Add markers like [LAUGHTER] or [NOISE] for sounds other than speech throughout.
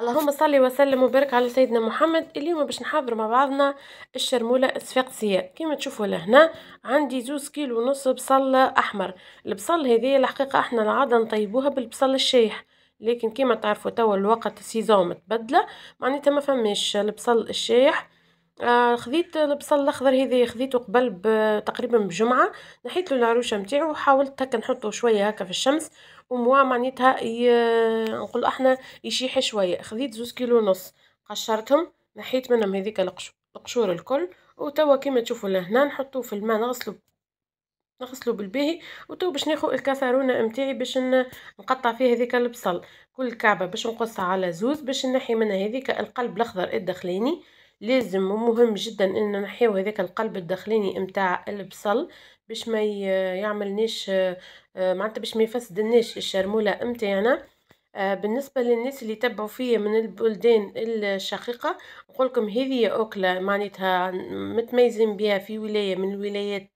اللهم صل وسلم وبارك على سيدنا محمد اليوم باش نحضروا مع بعضنا الشرموله الصفاقسيه كما تشوفوا لهنا عندي زوز كيلو ونص بصل احمر البصل هذه الحقيقه احنا العاده نطيبوها بالبصل الشايح لكن كما تعرفوا توا الوقت السيزون متبدله معناتها ما فماش البصل الشايح آه خذيت البصل الاخضر هذا خذيته قبل تقريبا بجمعه نحيت له العروشه نتاعو وحاولت هكا نحطه شويه هكا في الشمس وموا معناتها ي... [HESITATION] نقول احنا يشيح شويه خذيت زوز كيلو ونص قشرتهم نحيت منهم هذيك القشور القشور الكل وتوا كيما تشوفوا لهنا نحطوه في الماء نغسلو نغسلو بالباهي وتو باش ناخو الكاسرونه نتاعي باش نقطع فيه هذيك البصل كل كعبه باش نقصها على زوز باش نحي منها هذيك القلب الاخضر الدخلاني لازم ومهم جدا ان نحيو هذاك القلب الداخليني نتاع البصل باش ما يعملنيش آه، معناتها باش ما يفسدناش الشرموله متاعنا آه، بالنسبه للناس اللي تبعوا فيا من البلدان الشقيقه نقولكم هذه اكله معناتها متميزين بها في ولايه من الولايات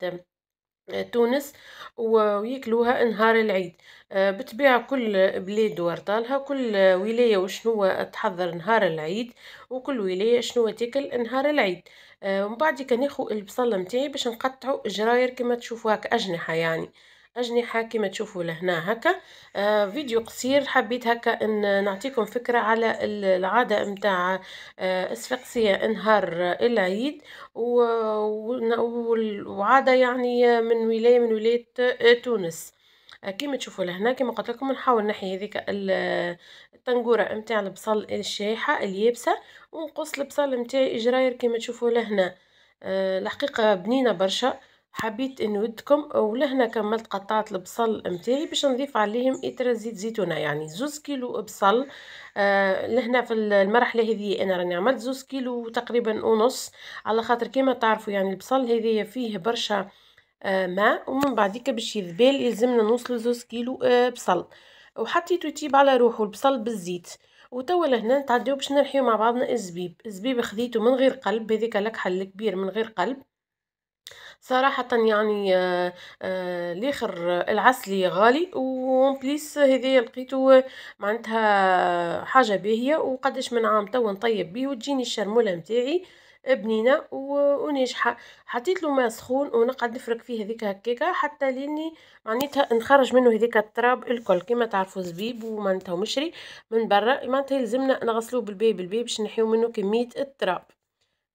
تونس وياكلوها نهار العيد آه، بطبيعة كل بلاد ورطالها كل ولاية وشنو تحضر نهار العيد وكل ولاية شنو تاكل نهار العيد آه، ومن بعد كناخو البصلة متاعي باش نقطعو جراير كما تشوفو هكا أجنحة يعني. أجنحة كما تشوفوا لهنا هكا آه فيديو قصير حبيت هكا أن نعطيكم فكرة على العادة متاع آه أسفقسية نهار العيد وعادة يعني من ولاية من ولاية تونس آه، كيما تشوفوا لهنا كيما قلت لكم نحاول نحي هذيك التنقوره نتاع البصل الشايحه اليابسه ونقص البصل نتاعي اجراير كيما تشوفوا لهنا آه، الحقيقه بنينه برشا حبيت نودكم ولهنا كملت قطعت البصل متاعي باش نضيف عليهم اترا زيت زيتونه يعني زوز كيلو بصل آه لهنا في المرحله هذه انا راني عملت زوز كيلو تقريبا ونص على خاطر كما تعرفوا يعني البصل هذايا فيه برشا آه ماء ومن بعديك باش يذبال يلزمنا نوصل زوز كيلو آه بصل وحطيتو يطيب على روحه البصل بالزيت وتوا لهنا نتعداو باش نرحيو مع بعضنا الزبيب الزبيب خذيته من غير قلب هذيك الكحل الكبير من غير قلب صراحة يعني آه، لاخر العسلي غالي وون بليس هذايا لقيتو معنتها حاجة باهية وقداش من عام توا نطيب بيه وتجيني الشرمولة متاعي بنينة وناجحة حطيت له ماء سخون ونقعد نفرك فيه هذيك هكاكا حتى لاني معناتها نخرج منه هذيك التراب الكل كيما تعرفوا زبيب ومعناتها مشري من برا معناتها يلزمنا نغسلوه بالباي بالباي باش نحيو منه كمية التراب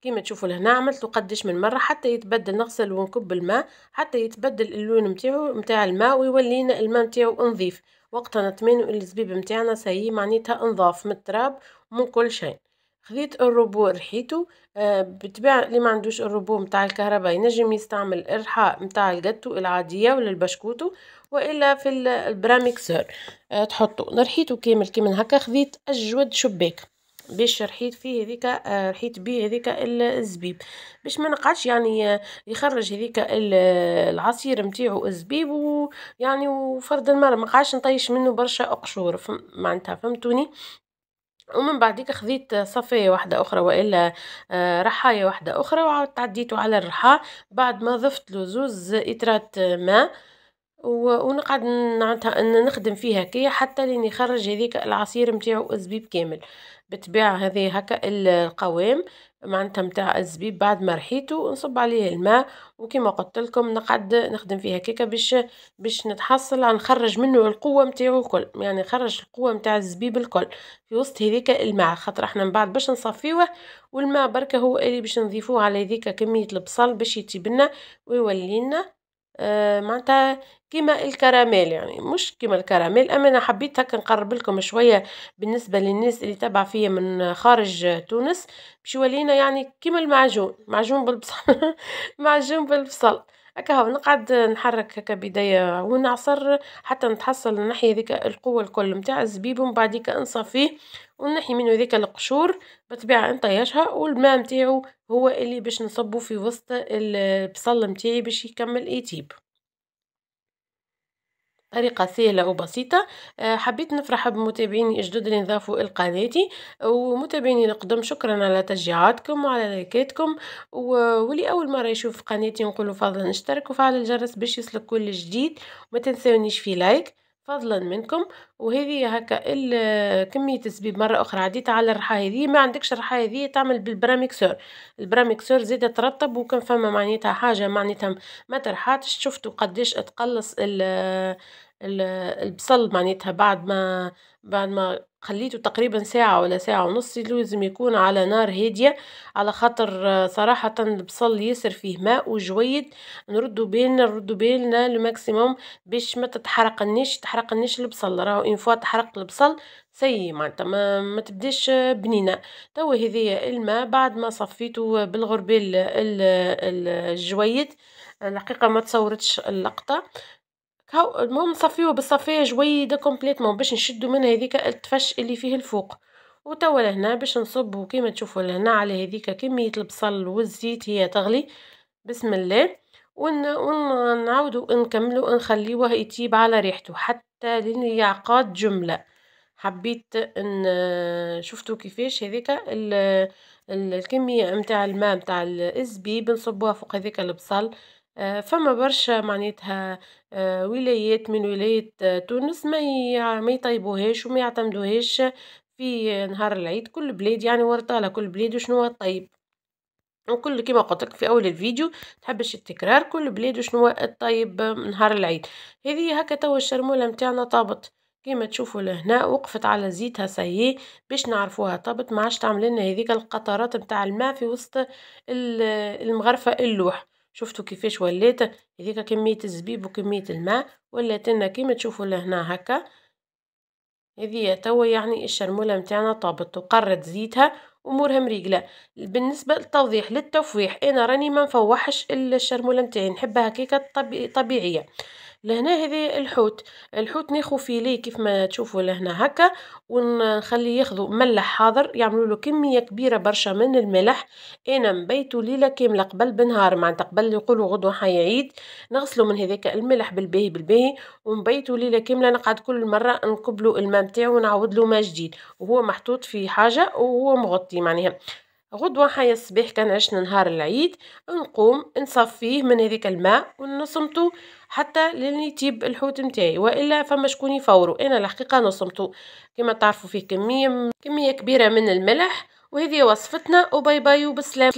كيما تشوفوا لهنا عملت قدش من مره حتى يتبدل نغسل ونكب الماء حتى يتبدل اللون نتاعو نتاع الماء ويولينا الماء نتاعو نظيف وقتها نطمنوا ان الزبيب نتاعنا سي معناتها انضاف من التراب ومن كل شيء خذيت الروبو رحيته آه بتبع اللي ما عندوش الروبو متاع الكهرباء ينجم يستعمل الرحاء متاع الجاتو العادية ولا البشكوتو وإلا في البراميكسر آه تحطو رحيتو كامل كامل هكا خذيت أجود شباك باش رحيت فيه هذيك آه، رحيت به هذيك الزبيب باش ما نقعدش يعني آه، يخرج هذيك آه، العصير نتاعو الزبيب ويعني وفرد المرة ما قعدش نطيش منه برشا اقشور فم معناتها فهمتوني ومن بعديك خذيت صفايه واحده اخرى والا رحايه واحده اخرى وعاودت عديته على الرحا بعد ما ضفت له زوز اترات ماء ونقعد نعطها نخدم فيها هكايا حتى لين يخرج هذيك العصير نتاعو الزبيب كامل بالطبيعة هذه هكا القوام معناتها نتاع الزبيب بعد ما رحيتو نصب عليه الماء وكما قلت لكم نقعد نخدم فيها هكاكا باش باش نتحصل على نخرج منه القوه نتاعو الكل يعني نخرج القوه نتاع الزبيب الكل في وسط هذيك الماء خاطر احنا من بعد باش نصفيوه والماء بركه هو اللي باش نضيفوه على هذيك كميه البصل باش يتيبنا ويولينا ويولي لنا آه، معناتها كيما الكراميل يعني مش كيما الكراميل اما انا حبيت هكا نقرب لكم شويه بالنسبه للناس اللي تابعه فيا من خارج تونس باش يولينا يعني كيما المعجون معجون بالبصل [LAUGHS] معجون بالبصل هكا هو نقعد نحرك هكا بداية ونعصر حتى نتحصل نحي هذيكا القوة الكل متاع الزبيب ومن بعديكا نصفيه ونحي منو هذيكا القشور بالطبيعة نطيشها والماء متاعو هو اللي باش نصبو في وسط البصل متاعي باش يكمل يطيب طريقة سهلة وبسيطة آه، حبيت نفرح بمتابعيني الجدد اللي نضافوا لقناتي ومتابعيني القدم شكرا على تشجيعاتكم وعلى لايكاتكم واللي أول مرة يشوف قناتي نقولوا فضلا اشترك وفعل الجرس باش يصلك كل جديد وما تنسونيش في لايك فضلا منكم وهذه هكا آه، كمية الزبيب مرة أخرى عديت على الرحاية هذه ما عندكش الرحاية هذه تعمل بالبراميكسور البراميكسور زيدة ترطب وكان فما معناتها حاجة معناتها ما ترحاتش شفتوا قداش تقلص ال آه، آه، البصل معناتها بعد ما بعد ما خليته تقريبا ساعة ولا ساعة ونص لازم يكون على نار هادية على خاطر صراحة البصل ياسر فيه ماء وجويد نردو بالنا نردو بالنا الماكسيموم باش ما تتحرقنيش تحرقنيش البصل راهو اون فوا تحرق البصل سي معناتها ما, ما تبداش بنينه توا هذايا الماء بعد ما صفيته بالغربال الجويد الحقيقه ما تصورتش اللقطه هاو المهم نصفيوه بالصفايه جويده كومبليتمون باش نشدو من هذيك التفش اللي فيه الفوق وتوا لهنا باش نصبو كيما تشوفوا لهنا على هذيك كميه البصل والزيت هي تغلي بسم الله ون... ونعاودو نكملو نخليوه يطيب على ريحته حتى هي عقاد جملة حبيت ان شفتوا كيفاش هذيك الكمية متاع الماء متاع الزبيب بنصبوها فوق هذيك البصل آه، فما برشا معناتها آه، ولايات من ولاية آه، تونس ما يطيبوهاش وما يعتمدوهاش في نهار العيد كل بلاد يعني ورطالة كل بلاد وشنوا الطيب وكل كيما قلت لك في اول الفيديو تحبش التكرار كل بلاد شنو الطيب آه، نهار العيد هذه هكا توا الشرموله نتاعنا طابت كيما تشوفوا لهنا وقفت على زيتها سيء باش نعرفوها طابت ما عادش تعمل لنا هذيك القطرات نتاع الماء في وسط المغرفه اللوح شفتوا كيفاش ولات هذيك كميه الزبيب وكميه الماء ولات لنا كيما تشوفوا لهنا هكا هذه توا يعني الشرموله نتاعنا طابت وقرت زيتها امورها رجله بالنسبه للتوضيح للتفويح انا راني ما نفوحش الشرموله نتاعي نحبها هكاك طبيعيه لهنا هذا الحوت الحوت ناخو فيليه كيف ما تشوفوا لهنا هكا ونخليه ياخذوا ملح حاضر يعملوا له كميه كبيره برشا من الملح انا مبيتو ليله كامله قبل بنهار معناتها قبل يقولوا حي حيعيد نغسلو من هذاك الملح بالباهي بالباهي ونبيتو ليله كامله نقعد كل مره نقبلو الماء نتاعو ونعاود له ماء جديد وهو محطوط في حاجه وهو مغطي معناها غدوة حيا الصباح كان عشنا نهار العيد نقوم نصفيه من هذيك الماء ونصمتو حتى لين يطيب الحوت متاعي والا فما شكون يفورو انا الحقيقه نصمتو كما تعرفوا فيه كميه كميه كبيره من الملح وهذه وصفتنا وباي باي وبسلام